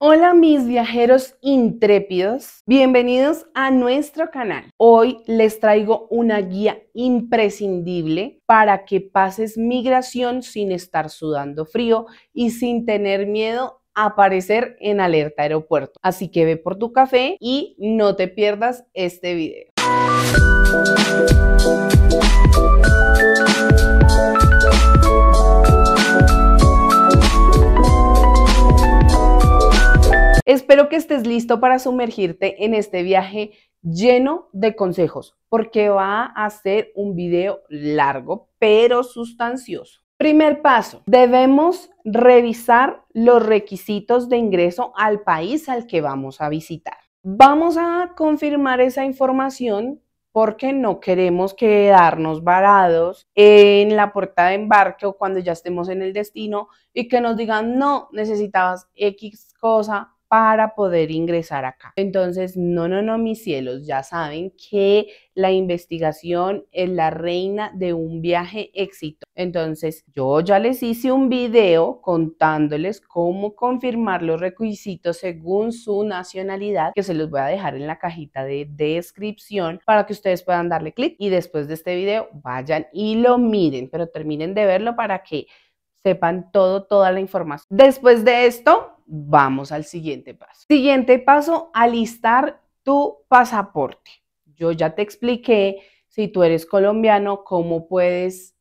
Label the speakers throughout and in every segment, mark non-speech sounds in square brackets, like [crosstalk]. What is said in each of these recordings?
Speaker 1: Hola mis viajeros intrépidos, bienvenidos a nuestro canal. Hoy les traigo una guía imprescindible para que pases migración sin estar sudando frío y sin tener miedo a aparecer en alerta aeropuerto. Así que ve por tu café y no te pierdas este video. Espero que estés listo para sumergirte en este viaje lleno de consejos, porque va a ser un video largo, pero sustancioso. Primer paso, debemos revisar los requisitos de ingreso al país al que vamos a visitar. Vamos a confirmar esa información porque no queremos quedarnos varados en la puerta de embarque o cuando ya estemos en el destino y que nos digan, no, necesitabas X cosa para poder ingresar acá. Entonces, no, no, no, mis cielos, ya saben que la investigación es la reina de un viaje éxito Entonces, yo ya les hice un video contándoles cómo confirmar los requisitos según su nacionalidad, que se los voy a dejar en la cajita de descripción para que ustedes puedan darle clic y después de este video vayan y lo miren, pero terminen de verlo para que sepan todo, toda la información. Después de esto, vamos al siguiente paso. Siguiente paso, alistar tu pasaporte. Yo ya te expliqué, si tú eres colombiano, cómo puedes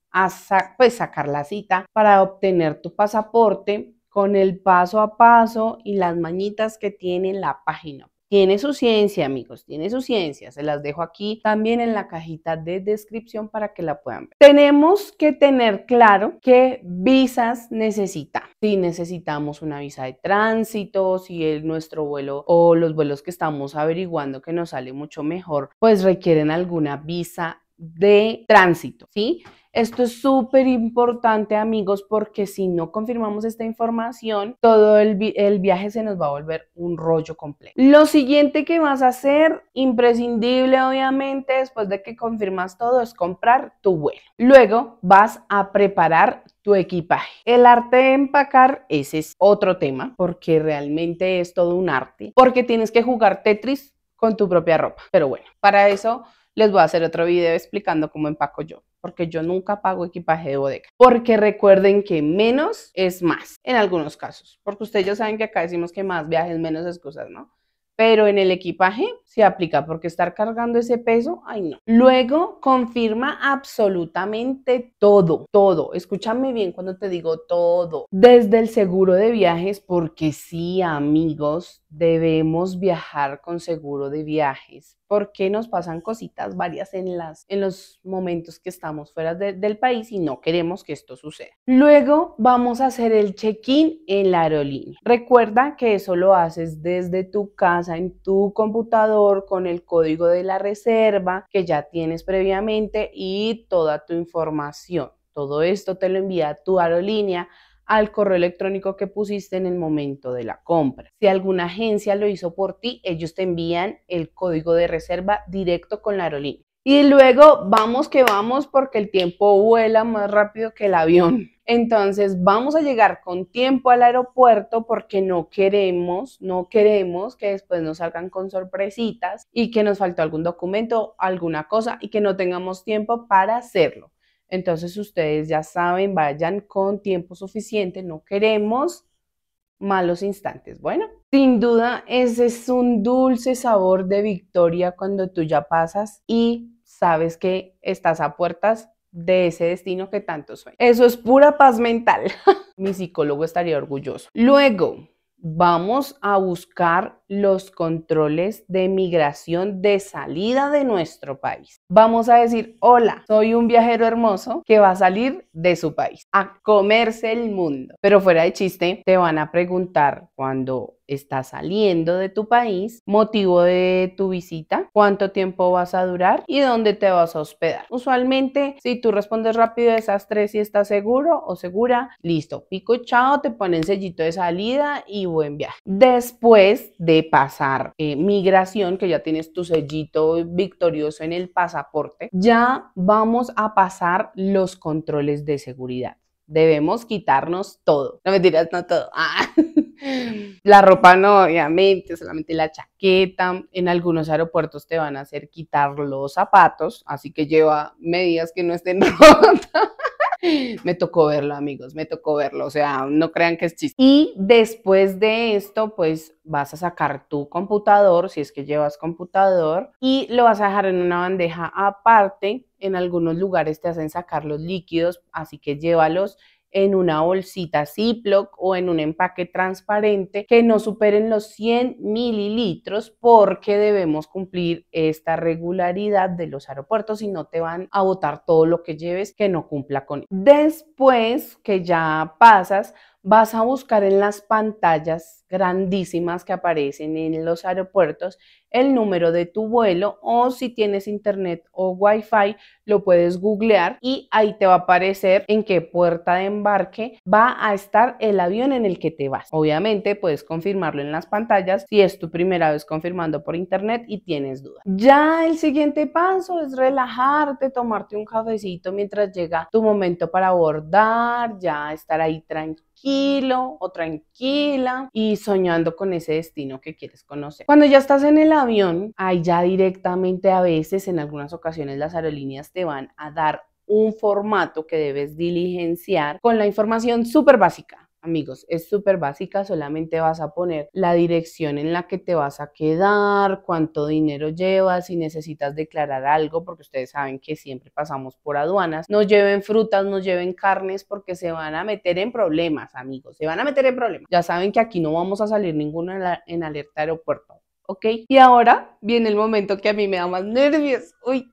Speaker 1: pues, sacar la cita para obtener tu pasaporte con el paso a paso y las mañitas que tiene la página tiene su ciencia, amigos, tiene su ciencia. Se las dejo aquí también en la cajita de descripción para que la puedan ver. Tenemos que tener claro qué visas necesita. Si necesitamos una visa de tránsito, si el, nuestro vuelo o los vuelos que estamos averiguando que nos sale mucho mejor, pues requieren alguna visa de tránsito, ¿sí? Esto es súper importante, amigos, porque si no confirmamos esta información, todo el, viaje se nos va a volver un rollo completo. Lo siguiente que vas a hacer, imprescindible obviamente, después de que confirmas todo, es comprar tu vuelo. Luego vas a preparar tu equipaje. El arte de empacar, ese es otro tema, porque realmente es todo un arte, porque tienes que jugar Tetris con tu propia ropa. Pero bueno, para eso les voy a hacer otro video explicando cómo empaco yo, porque yo nunca pago equipaje de bodega. Porque recuerden que menos es más en algunos casos, porque ustedes ya saben que acá decimos que más viajes, menos excusas, ¿no? Pero en el equipaje se aplica porque estar cargando ese peso, ay no. Luego confirma absolutamente todo, todo. Escúchame bien cuando te digo todo. Desde el seguro de viajes, porque sí, amigos, debemos viajar con seguro de viajes porque nos pasan cositas varias en, las, en los momentos que estamos fuera del país y no queremos que esto suceda. Luego vamos a hacer el check-in en la aerolínea. Recuerda que eso lo haces desde tu casa, en tu computador, con el código de la reserva que ya tienes previamente y toda tu información. Todo esto te lo envía tu aerolínea al correo electrónico que pusiste en el momento de la compra. Si alguna agencia lo hizo por ti, ellos te envían el código de reserva directo con la aerolínea. Y luego vamos que vamos porque el tiempo vuela más rápido que el avión. [laughs] Entonces vamos a llegar con tiempo al aeropuerto porque no queremos, no queremos que después nos salgan con sorpresitas y que nos faltó algún documento, alguna cosa y que no tengamos tiempo para hacerlo. Entonces ustedes ya saben, vayan con tiempo suficiente, no queremos malos instantes. Bueno, sin duda ese es un dulce sabor de victoria cuando tú ya pasas y sabes que estás a puertas de ese destino que tanto sueñas. Eso es pura paz mental. [laughs] Mi psicólogo estaría orgulloso. Luego, vamos a buscar los controles de migración de salida de nuestro país. Vamos a decir, hola, soy un viajero hermoso que va a salir de su país a comerse el mundo. Pero fuera de chiste, te van a preguntar cuando estás saliendo de tu país, motivo de tu visita, cuánto tiempo vas a durar y dónde te vas a hospedar. Usualmente, si tú respondes rápido esas tres si estás seguro o segura, listo, pico chao, te ponen sellito de salida y buen viaje. Después de pasar eh, migración, que ya tienes tu sellito victorioso en el pasaporte, ya vamos a pasar los controles de seguridad. Debemos quitarnos todo. No dirás no todo. Ah. [laughs] La ropa no, obviamente, solamente la chaqueta. En algunos aeropuertos te van a hacer quitar los zapatos, así que lleva medidas que no estén [laughs] rotas. [laughs] Me tocó verlo, amigos, me tocó verlo. O sea, no crean que es chiste. Y después de esto, pues vas a sacar tu computador, si es que llevas computador, y lo vas a dejar en una bandeja aparte. En algunos lugares te hacen sacar los líquidos, así que llévalos en una bolsita Ziploc o en un empaque transparente que no superen los 100 mililitros porque debemos cumplir esta regularidad de los aeropuertos y no te van a botar todo lo que lleves que no cumpla con. Después que ya pasas vas a buscar en las pantallas grandísimas que aparecen en los aeropuertos el número de tu vuelo o si tienes internet o wifi lo puedes googlear y ahí te va a aparecer en qué puerta de embarque va a estar el avión en el que te vas. Obviamente puedes confirmarlo en las pantallas si es tu primera vez confirmando por internet y tienes dudas. Ya el siguiente paso es relajarte, tomarte un cafecito mientras llega tu momento para abordar, ya estar ahí tranquilo tranquilo o tranquila y soñando con ese destino que quieres conocer. Cuando ya estás en el avión, ahí ya directamente a veces, en algunas ocasiones, las aerolíneas te van a dar un formato que debes diligenciar con la información súper básica Amigos, es súper básica, solamente vas a poner la dirección en la que te vas a quedar, cuánto dinero llevas, si necesitas declarar algo, porque ustedes saben que siempre pasamos por aduanas. No lleven frutas, no lleven carnes, porque se van a meter en problemas, amigos, se van a meter en problemas. Ya saben que aquí no vamos a salir ninguno en, alerta aeropuerto, ¿ok? Y ahora viene el momento que a mí me da más nervios. Uy,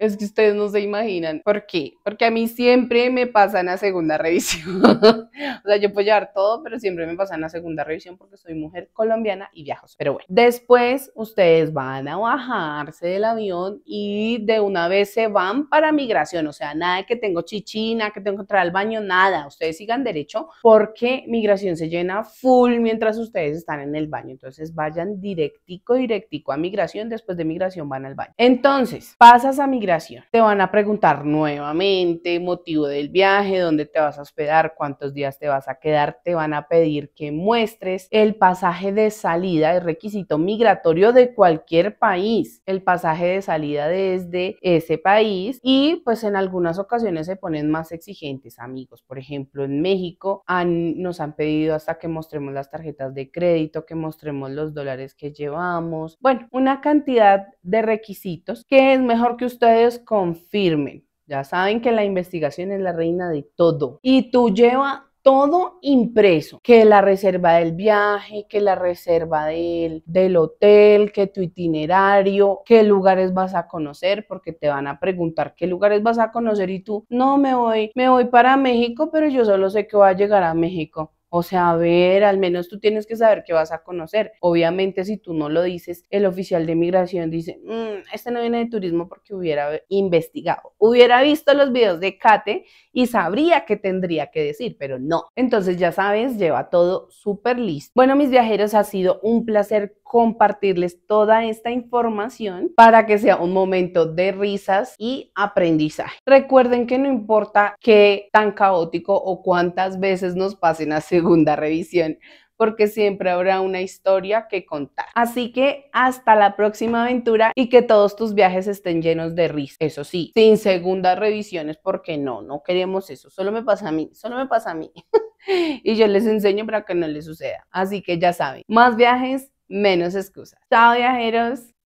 Speaker 1: es que ustedes no se imaginan. ¿Por qué? Porque a mí siempre me pasan a segunda [laughs] revisión. o sea, yo puedo llevar todo, pero siempre me pasan a segunda revisión porque soy mujer colombiana y viajo. Pero bueno, después ustedes van a bajarse del avión y de una vez se van para migración. O sea, nada de que tengo chichina, que tengo que entrar al baño, nada. Ustedes sigan derecho porque migración se llena full mientras ustedes están en el baño. Entonces vayan directico, directico a migración. Después de migración van al baño. Entonces, pasas a migración te van a preguntar nuevamente motivo del viaje, dónde te vas a hospedar, cuántos días te vas a quedar, te van a pedir que muestres el pasaje de salida, el requisito migratorio de cualquier país, el pasaje de salida desde ese país y pues en algunas ocasiones se ponen más exigentes, amigos. Por ejemplo, en México nos han pedido hasta que mostremos las tarjetas de crédito, que mostremos los dólares que llevamos, bueno, una cantidad de requisitos que es mejor que ustedes confirmen. Ya saben que la investigación es la reina de todo. Y tú lleva todo impreso, que la reserva del viaje, que la reserva del, del, hotel, que tu itinerario, qué lugares vas a conocer, porque te van a preguntar qué lugares vas a conocer y tú, no me voy, me voy para México, pero yo solo sé que voy a llegar a México. O sea, a ver, al menos tú tienes que saber qué vas a conocer. Obviamente, si tú no lo dices, el oficial de migración dice, mm, este no viene de turismo porque hubiera investigado, hubiera visto los videos de Kate y sabría qué tendría que decir, pero no. Entonces, ya sabes, lleva todo súper listo. Bueno, mis viajeros, ha sido un placer compartirles toda esta información para que sea un momento de risas y aprendizaje. Recuerden que no importa qué tan caótico o cuántas veces nos pasen a hacer segunda revisión, porque siempre habrá una historia que contar. Así que hasta la próxima aventura y que todos tus viajes estén llenos de risa. Eso sí, sin segundas revisiones, porque no, no queremos eso. Solo me pasa a mí, solo me pasa a mí. [laughs] y yo les enseño para que no les suceda. Así que ya saben, más viajes, menos excusas. Chao viajeros.